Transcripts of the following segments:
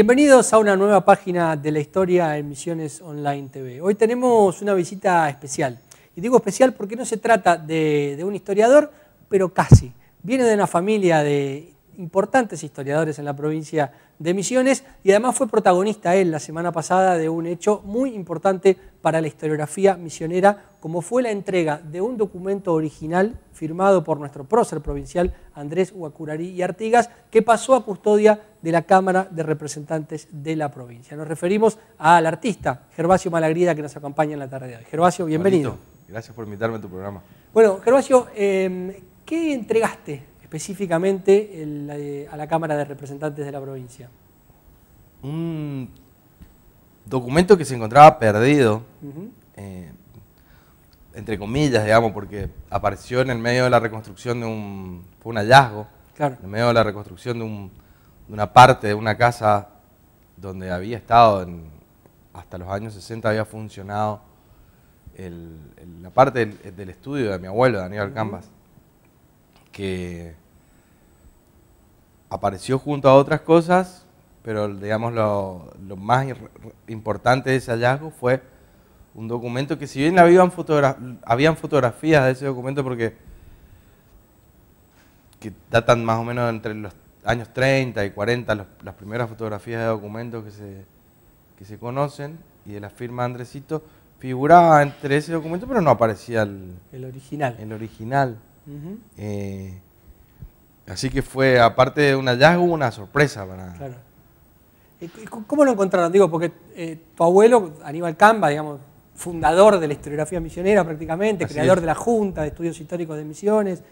Bienvenidos a una nueva página de la historia en Misiones Online TV. Hoy tenemos una visita especial. Y digo especial porque no se trata de, de un historiador, pero casi. Viene de una familia de importantes historiadores en la provincia de Misiones y además fue protagonista él la semana pasada de un hecho muy importante para la historiografía misionera, como fue la entrega de un documento original firmado por nuestro prócer provincial Andrés Huacurari y Artigas, que pasó a custodia de la Cámara de Representantes de la provincia. Nos referimos al artista Gervasio Malagrida que nos acompaña en la tarde de hoy. Gervasio, bienvenido. gracias por invitarme a tu programa. Bueno, Gervasio, eh, ¿qué entregaste específicamente eh, a la Cámara de Representantes de la provincia. Un documento que se encontraba perdido, eh, entre comillas, digamos, porque apareció en el medio de la reconstrucción de un, fue un hallazgo, claro. en el medio de la reconstrucción de, una parte de una casa donde había estado hasta los años 60, había funcionado la parte del, estudio de mi abuelo, Daniel Cambas que apareció junto a otras cosas, pero digamos lo, más importante de ese hallazgo fue un documento que si bien habían, habían fotografías de ese documento porque datan más o menos entre los años 30 y 40, las primeras fotografías de documentos que se, conocen y de la firma de Andresito, figuraba entre ese documento, pero no aparecía el, original. El original. Eh, así que fue, aparte de un hallazgo, una sorpresa para... Claro. ¿Cómo lo encontraron? Digo, porque eh, tu abuelo, Aníbal Camba, digamos, fundador de la historiografía misionera prácticamente, creador de la Junta de Estudios Históricos de Misiones,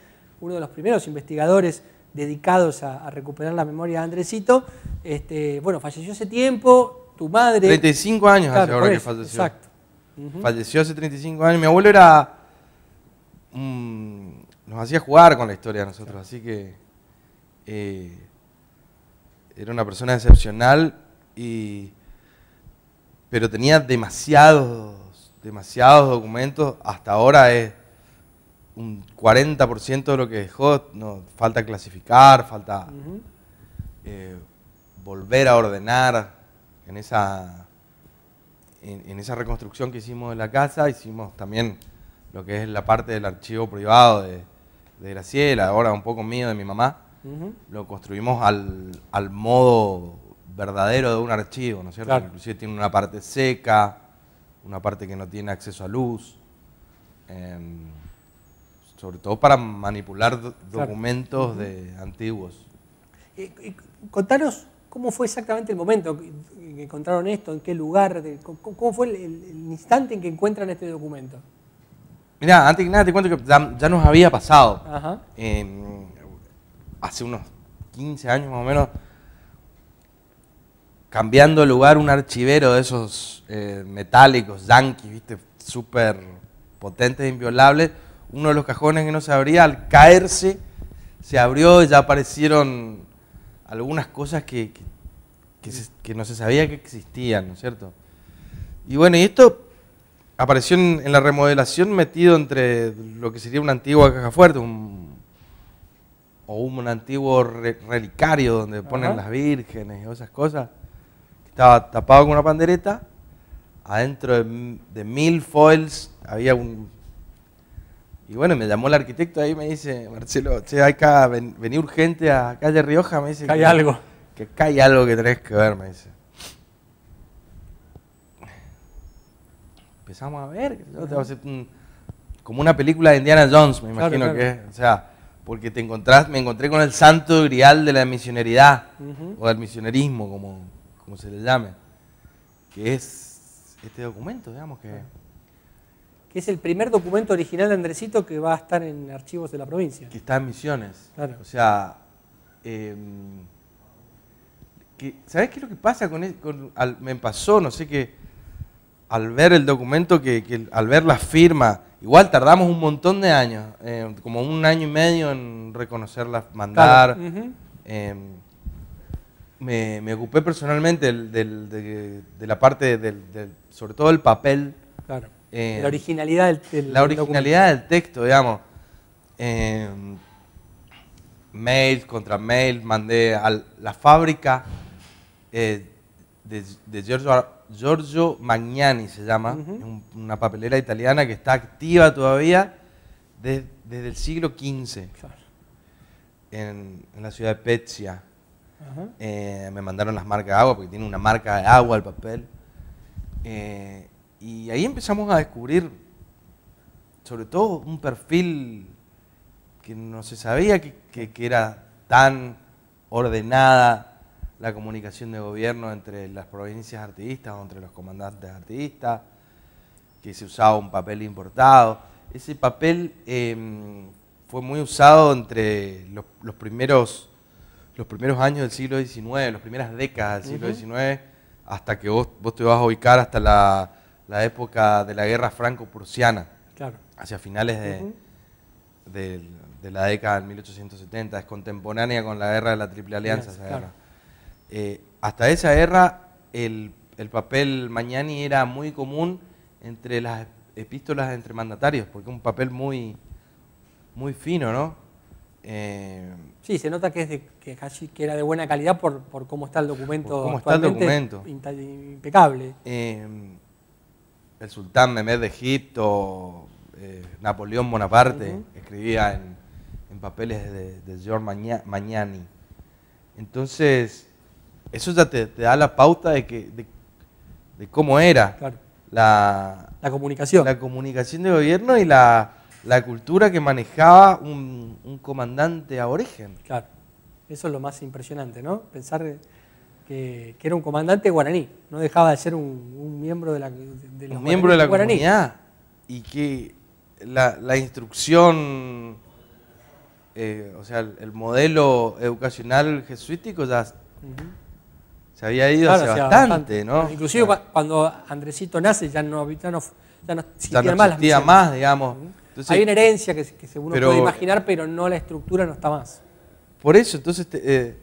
uno de los primeros investigadores dedicados a, recuperar la memoria de Andresito, este, bueno, falleció hace tiempo, tu madre... 35 años hace ahora que falleció. Exacto. Falleció hace 35 años. Mi abuelo era un nos hacía jugar con la historia de nosotros, así que eh, era una persona excepcional, pero tenía demasiados, demasiados documentos, hasta ahora es un 40% de lo que dejó, falta clasificar, falta eh, volver a ordenar en esa, en esa reconstrucción que hicimos de la casa, hicimos también lo que es la parte del archivo privado de, de Graciela, ahora un poco mío, de mi mamá, lo construimos al, al, modo verdadero de un archivo, ¿no es cierto? Inclusive tiene una parte seca, una parte que no tiene acceso a luz, em, sobre todo para manipular documentos de antiguos. contanos cómo fue exactamente el momento que encontraron esto, en qué lugar, cómo fue el instante en que encuentran este documento. Mira, antes que nada te cuento que ya, nos había pasado. hace unos 15 años más o menos, cambiando lugar un archivero de esos eh, metálicos, yanquis, viste, súper potentes e inviolables. Uno de los cajones que no se abría, al caerse, se abrió y ya aparecieron algunas cosas que, que no se sabía que existían, ¿no es cierto? Y bueno, y esto apareció en, la remodelación metido entre lo que sería una antigua caja fuerte, o un, antiguo relicario donde ponen las vírgenes y esas cosas. Estaba tapado con una pandereta, adentro de, mil foils había un... Y bueno, me llamó el arquitecto ahí me dice, Marcelo, che, hay que venir urgente a Calle Rioja, me dice. Hay algo. Que, que hay algo que tenés que ver, me dice. empezamos a ver, como una película de Indiana Jones, me imagino que es, o sea, porque te encontrás, me encontré con el santo grial de la misioneridad, o del misionerismo, como, como se le llame, que es este documento, digamos que... Que es el primer documento original de Andresito que va a estar en archivos de la provincia. Que está en misiones. O sea, eh, ¿sabés qué es lo que pasa con, e, con Me pasó, no sé qué al ver el documento, que, al ver la firma, igual tardamos un montón de años, eh, como un año y medio en reconocerla, mandar. Em, me, ocupé personalmente del, de, la parte, del, sobre todo el papel. Em, la originalidad del, texto. La originalidad del texto, digamos. Em, mail contra mail, mandé a la fábrica. Eh, de, Giorgio, Magnani, se llama, una papelera italiana que está activa todavía desde el siglo XV en, la ciudad de Pezia. Eh, me mandaron las marcas de agua porque tiene una marca de agua el papel. Eh, y ahí empezamos a descubrir, sobre todo, un perfil que no se sabía que era tan ordenada, la comunicación de gobierno entre las provincias artiguistas o entre los comandantes artiguistas, que se usaba un papel importado. Ese papel em, fue muy usado entre los, primeros, los primeros años del siglo XIX, las primeras décadas del siglo XIX, hasta que vos, te vas a ubicar hasta la, época de la guerra franco-prusiana, hacia finales de, la década de 1870, es contemporánea con la guerra de la Triple Alianza. Eh, hasta esa guerra el, papel Mañani era muy común entre las epístolas entre mandatarios, porque es un papel muy, muy fino, ¿no? Eh, sí, se nota que, es de, que, que era de buena calidad por, cómo está el documento. Cómo está el documento. Impecable. Eh, el sultán Mehmed de Egipto, Napoleón Bonaparte, escribía en, papeles de, de George Mañani. Entonces, eso ya te, da la pauta de, que, de, cómo era la, comunicación. La comunicación de gobierno y la, la cultura que manejaba un, un, comandante aborigen. Claro, eso es lo más impresionante, ¿no? Pensar que, era un comandante guaraní, no dejaba de ser un, miembro de la, de la comunidad. Y que la, instrucción, eh, o sea, el, modelo educacional jesuítico ya se había ido hace bastante, ¿no? Inclusive cuando Andresito nace ya no, ya ya más existía más, digamos. Hay una herencia que, uno puede imaginar, pero no la estructura no está más. Por eso, entonces, eh,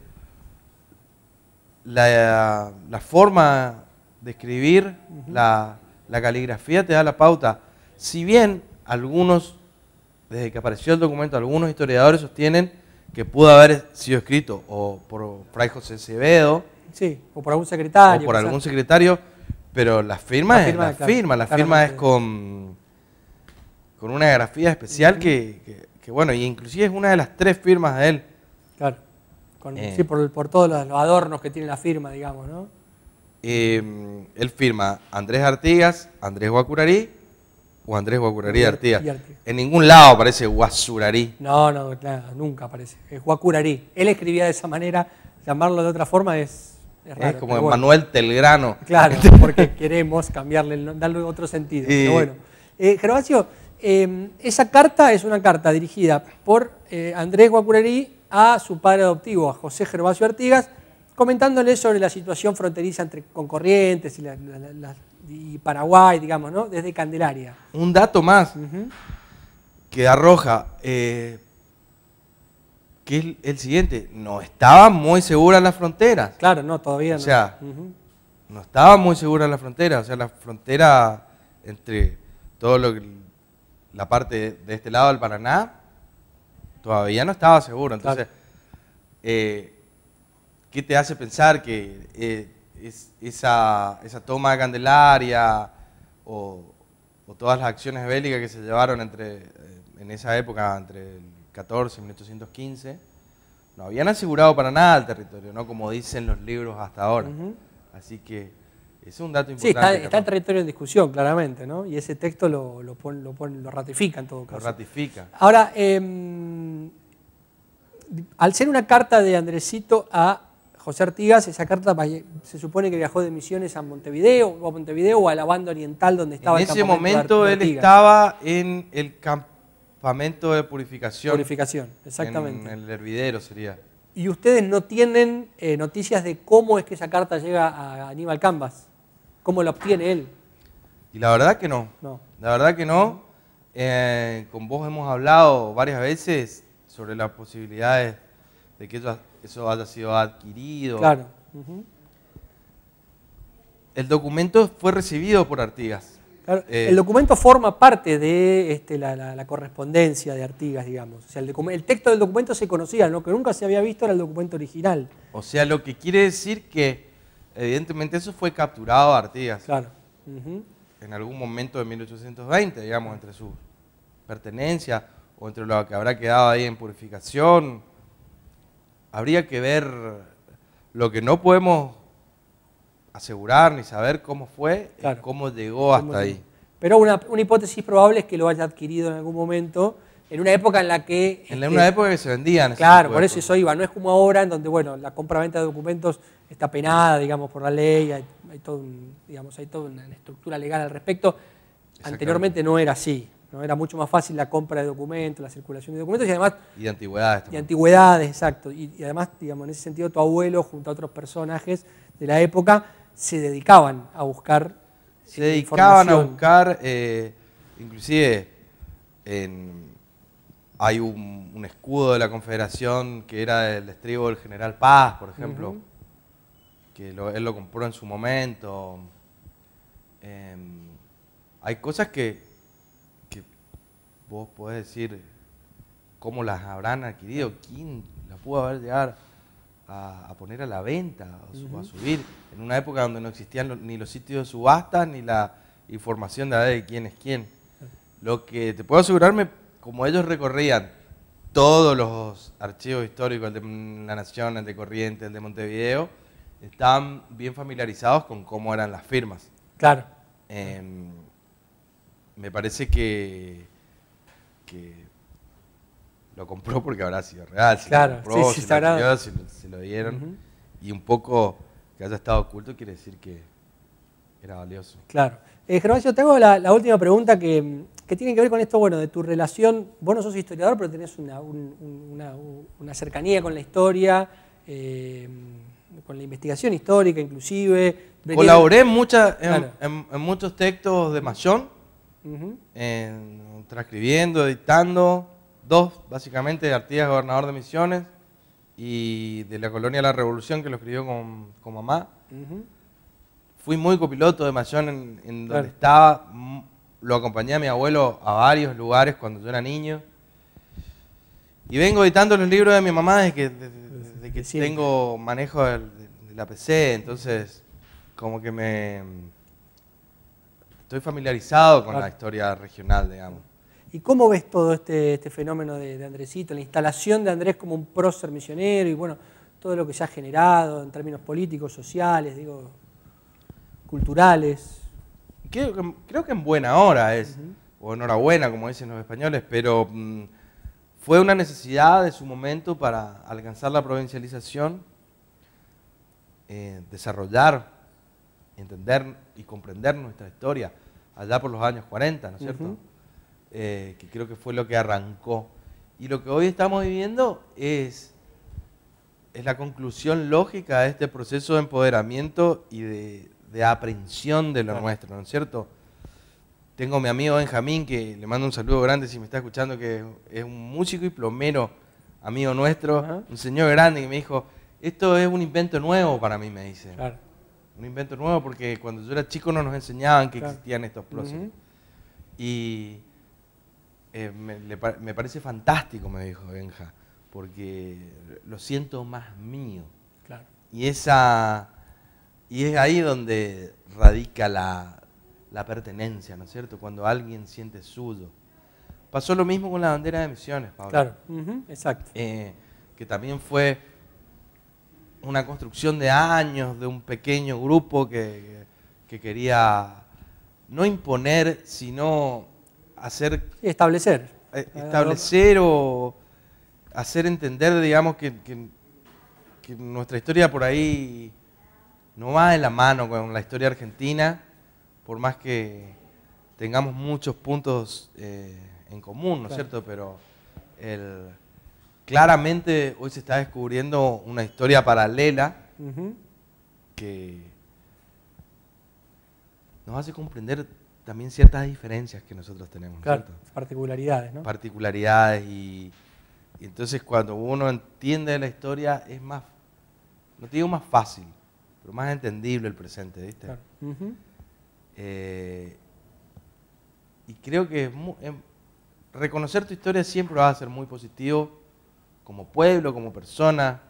la, forma de escribir, la, caligrafía te da la pauta. Si bien algunos, desde que apareció el documento, algunos historiadores sostienen que pudo haber sido escrito o por Fray José Acevedo, Sí, o por algún secretario. O por algún secretario, pero la firma, es, la firma, la firma es con, con una grafía especial que, bueno, y inclusive es una de las tres firmas de él. Claro, eh. sí, por, por todos los, adornos que tiene la firma, digamos, ¿no? Em, él firma Andrés Artigas, Andrés Guacurarí o Andrés Guacurarí Artigas. Artigas. En ningún lado aparece Guasurarí. No, no, nunca aparece. Es Guacurarí. Él escribía de esa manera, llamarlo de otra forma es es, como Emanuel Manuel Telgrano. Claro, porque queremos cambiarle, darle otro sentido. bueno. Eh, Gervasio, em, esa carta es una carta dirigida por eh, Andrés Guacurerí a su padre adoptivo, a José Gervasio Artigas, comentándole sobre la situación fronteriza entre, concorrientes y, Paraguay, digamos, ¿no? desde Candelaria. Un dato más que arroja, eh, que es el siguiente, no estaba muy segura la frontera. Claro, no, todavía no. O sea, no estaba muy segura la frontera. o sea, la frontera entre todo lo que, la parte de este lado del Paraná todavía no estaba segura. Entonces, eh, ¿qué te hace pensar que eh, esa, toma de Candelaria o, o, todas las acciones bélicas que se llevaron entre, eh, en esa época entre el 14, 1815, no habían asegurado para nada el territorio, ¿no? Como dicen los libros hasta ahora. Así que es un dato importante. Sí, está, el territorio en discusión, claramente, ¿no? Y ese texto lo, ratifica en todo caso. Lo ratifica. Ahora, em, al ser una carta de Andresito a José Artigas, esa carta se supone que viajó de Misiones a Montevideo, o a Montevideo o a la banda oriental donde estaba. En ese momento él estaba en el campo Famento de purificación. Purificación, exactamente. En el hervidero sería. ¿Y ustedes no tienen eh, noticias de cómo es que esa carta llega a Aníbal Cambas? ¿Cómo la obtiene él? Y la verdad que no. No. La verdad que no. Eh, con vos hemos hablado varias veces sobre las posibilidades de que eso, haya sido adquirido. Claro. El documento fue recibido por Artigas. Eh, el documento forma parte de este, la, correspondencia de Artigas, digamos. O sea, el, texto del documento se conocía, lo que nunca se había visto era el documento original. O sea, lo que quiere decir que, evidentemente, eso fue capturado a Artigas. Claro. En algún momento de 1820, digamos, entre sus pertenencias o entre lo que habrá quedado ahí en purificación. Habría que ver lo que no podemos asegurar ni saber cómo fue, y cómo llegó hasta ahí. Pero una, hipótesis probable es que lo haya adquirido en algún momento, en una época en la que... En este, una época que se vendían. Claro, por eso eso iba. No es como ahora, en donde bueno, la compra-venta de documentos está penada, digamos, por la ley, hay, todo digamos, hay toda una estructura legal al respecto. Anteriormente no era así. ¿no? Era mucho más fácil la compra de documentos, la circulación de documentos y además... Y de antigüedades. Y Y antigüedades, exacto. y, además, digamos, en ese sentido, tu abuelo, junto a otros personajes de la época, se dedicaban a buscar Se dedicaban a buscar, eh, inclusive hay un, escudo de la Confederación que era el estribo del General Paz, por ejemplo, que él lo compró en su momento. Em, hay cosas que, que vos podés decir cómo las habrán adquirido, quién las pudo haber llegado a, poner a la venta, a, a, subir, en una época donde no existían ni los sitios de subasta ni la información de, de quién es quién. Lo que te puedo asegurarme, como ellos recorrían todos los archivos históricos, el de La Nación, el de Corrientes, el de Montevideo, estaban bien familiarizados con cómo eran las firmas. Claro. Em, me parece que, que lo compró porque habrá sido real. si lo sí, lo lo dieron. Y un poco que haya estado oculto quiere decir que era valioso. Claro. Eh, yo tengo la, última pregunta que, tiene que ver con esto, bueno, de tu relación. Vos no sos historiador, pero tenés una, cercanía con la historia, eh, con la investigación histórica inclusive. Colaboré en, en, muchos textos de Mayón, transcribiendo, editando dos, básicamente, de Artigas, gobernador de Misiones, y de la colonia La Revolución, que lo escribió con, mamá. Fui muy copiloto de Mayón en, donde estaba. Lo acompañé a mi abuelo a varios lugares cuando yo era niño. Y vengo editando los libros de mi mamá desde que, que tengo manejo de, la PC, entonces como que me... Estoy familiarizado con la historia regional, digamos. ¿Y cómo ves todo este, este, fenómeno de, de, Andresito, la instalación de Andrés como un prócer misionero y bueno, todo lo que se ha generado en términos políticos, sociales, digo, culturales? Creo que, en buena hora es, o enhorabuena, como dicen los españoles, pero mm, fue una necesidad de su momento para alcanzar la provincialización, eh, desarrollar, entender y comprender nuestra historia allá por los años 40, ¿no es cierto? Eh, que creo que fue lo que arrancó. Y lo que hoy estamos viviendo es, es la conclusión lógica de este proceso de empoderamiento y de, de aprehensión de lo nuestro, ¿no es cierto? Tengo a mi amigo Benjamín, que le mando un saludo grande si me está escuchando, que es un músico y plomero, amigo nuestro, un señor grande que me dijo, esto es un invento nuevo para mí, me dice. Claro. Un invento nuevo porque cuando yo era chico no nos enseñaban que existían estos procesos. Y eh, me, parece fantástico, me dijo Benja, porque lo siento más mío. Y, esa, y es ahí donde radica la, pertenencia, ¿no es cierto? Cuando alguien siente suyo. Pasó lo mismo con la bandera de misiones, Pablo. Claro, exacto. Eh, que también fue una construcción de años de un pequeño grupo que quería no imponer, sino hacer... Establecer. Eh, establecer o hacer entender, digamos, que, nuestra historia por ahí no va de la mano con la historia argentina, por más que tengamos muchos puntos eh, en común, ¿no es cierto? Pero claramente hoy se está descubriendo una historia paralela que nos hace comprender también ciertas diferencias que nosotros tenemos. particularidades, ¿no? Particularidades y, entonces cuando uno entiende la historia es más, no te digo más fácil, pero más entendible el presente, ¿viste? Claro. Eh, y creo que em, reconocer tu historia siempre va a ser muy positivo como pueblo, como persona.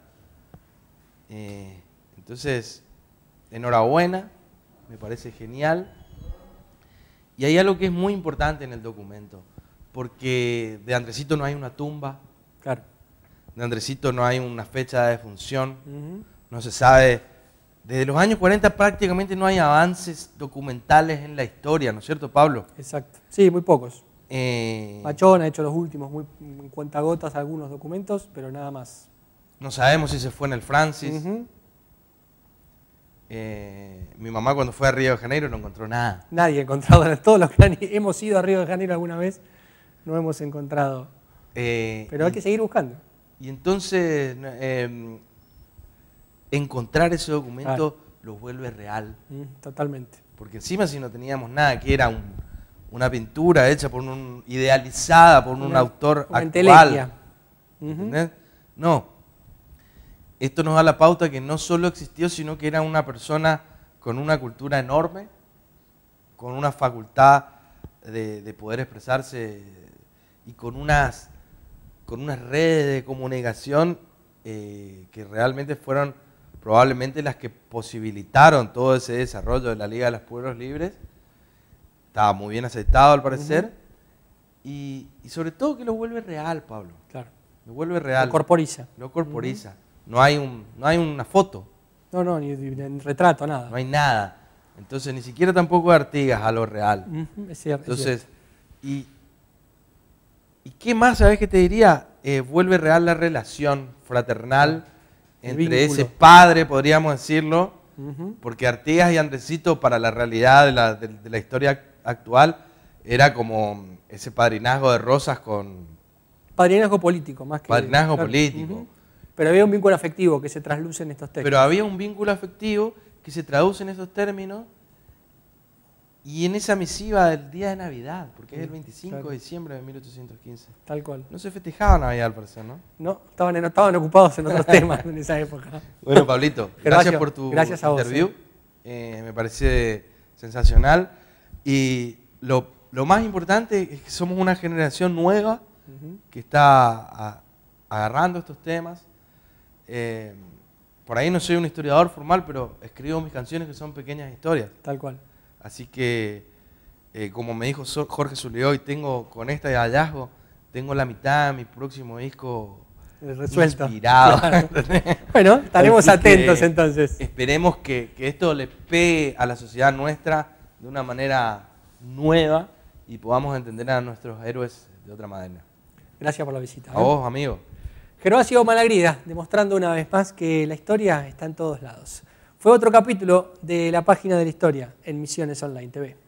Eh, entonces, enhorabuena, me parece genial y hay algo que es muy importante en el documento, porque de Andresito no hay una tumba. Claro. De Andresito no hay una fecha de función. No se sabe. Desde los años 40 prácticamente no hay avances documentales en la historia, ¿no es cierto, Pablo? Exacto. Sí, muy pocos. Eh, Machón ha hecho los últimos, muy en cuentagotas algunos documentos, pero nada más. No sabemos si se fue en el Francis. Eh, mi mamá cuando fue a Río de Janeiro no encontró nada. Nadie ha encontrado, todos los que hemos ido a Río de Janeiro alguna vez no hemos encontrado. Eh, Pero hay que seguir buscando. Y entonces em, encontrar ese documento lo vuelve real. Mm, totalmente. Porque encima si no teníamos nada, que era una pintura hecha por un idealizada por un autor actual. No, No, esto nos da la pauta que no solo existió, sino que era una persona con una cultura enorme, con una facultad de, poder expresarse y con unas, con unas redes de comunicación eh, que realmente fueron probablemente las que posibilitaron todo ese desarrollo de la Liga de los Pueblos Libres. Estaba muy bien aceptado al parecer. y, sobre todo que lo vuelve real, Pablo. Claro. Lo vuelve real. Lo corporiza. Lo corporiza no hay, un, no hay una foto. No, no, ni, retrato, nada. No hay nada. Entonces, ni siquiera tampoco Artigas a lo real. Entonces, Y, qué más sabes que te diría? Eh, vuelve real la relación fraternal ah, entre ese padre, podríamos decirlo, porque Artigas y Andresito, para la realidad de la, historia actual, era como ese padrinazgo de Rosas con... Padrinazgo político, más que... Padrinazgo político. Pero había un vínculo afectivo que se trasluce en estos términos. Pero había un vínculo afectivo que se traduce en estos términos y en esa misiva del día de Navidad, porque es el 25 mm, de diciembre de 1815. Tal cual. No se festejaba Navidad al parecer, ¿no? No, estaban, estaban ocupados en otros temas en esa época. Bueno, Pablito, gracias, por tu gracias interview. Eh. Eh, me parece sensacional. Y lo, más importante es que somos una generación nueva que está agarrando estos temas, eh, por ahí no soy un historiador formal, pero escribo mis canciones que son pequeñas historias. Tal cual. Así que, eh, como me dijo Jorge Zulio, y tengo con este hallazgo, tengo la mitad de mi próximo disco eh, Resuelto. bueno, estaremos atentos entonces. Esperemos que, esto le pegue a la sociedad nuestra de una manera nueva y podamos entender a nuestros héroes de otra manera. Gracias por la visita. A vos, amigo. Pero ha sido Malagrida, demostrando una vez más que la historia está en todos lados. Fue otro capítulo de la página de la historia en Misiones Online TV.